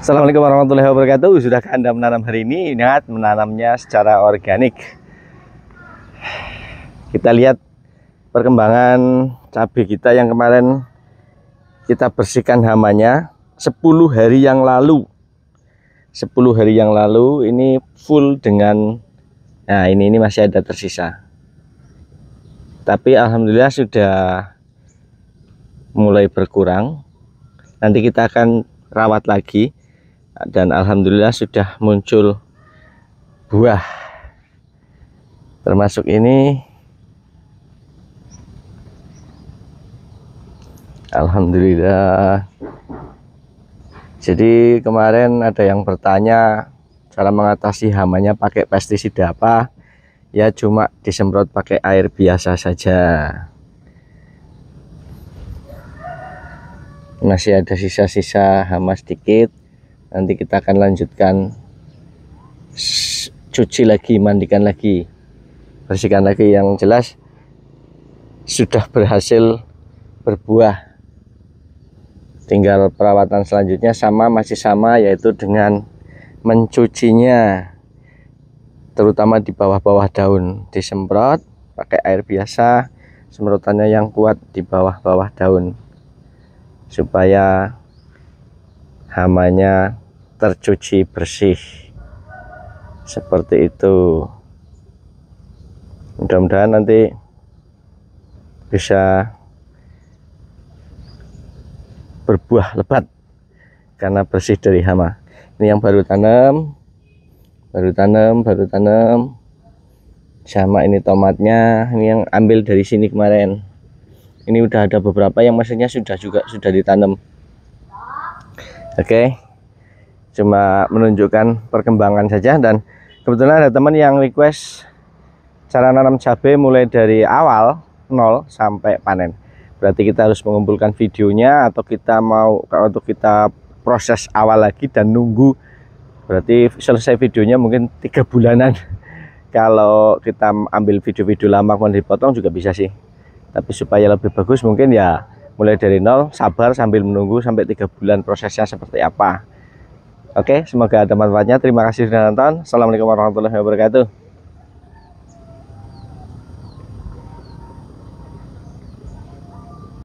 Assalamualaikum warahmatullahi wabarakatuh. Sudahkah Anda menanam hari ini? Ingat menanamnya secara organik. Kita lihat perkembangan cabai kita yang kemarin kita bersihkan hamanya 10 hari yang lalu. 10 hari yang lalu ini full dengan nah ini ini masih ada tersisa. Tapi alhamdulillah sudah mulai berkurang. Nanti kita akan rawat lagi dan alhamdulillah sudah muncul buah termasuk ini Alhamdulillah jadi kemarin ada yang bertanya cara mengatasi hamanya pakai pestisida apa ya cuma disemprot pakai air biasa saja masih ada sisa-sisa hama sedikit nanti kita akan lanjutkan cuci lagi mandikan lagi bersihkan lagi yang jelas sudah berhasil berbuah tinggal perawatan selanjutnya sama masih sama yaitu dengan mencucinya terutama di bawah-bawah daun disemprot pakai air biasa semprotannya yang kuat di bawah-bawah daun supaya hamanya tercuci bersih seperti itu mudah-mudahan nanti bisa berbuah lebat karena bersih dari hama ini yang baru tanam baru tanam baru tanam sama ini tomatnya ini yang ambil dari sini kemarin ini udah ada beberapa yang maksudnya sudah juga sudah ditanam oke okay cuma menunjukkan perkembangan saja dan kebetulan ada teman yang request cara nanam cabai mulai dari awal nol sampai panen berarti kita harus mengumpulkan videonya atau kita mau untuk kita proses awal lagi dan nunggu berarti selesai videonya mungkin tiga bulanan kalau kita ambil video-video lama kemudian dipotong juga bisa sih tapi supaya lebih bagus mungkin ya mulai dari nol sabar sambil menunggu sampai tiga bulan prosesnya seperti apa Oke, semoga ada manfaatnya. Terima kasih sudah nonton. Assalamualaikum warahmatullahi wabarakatuh.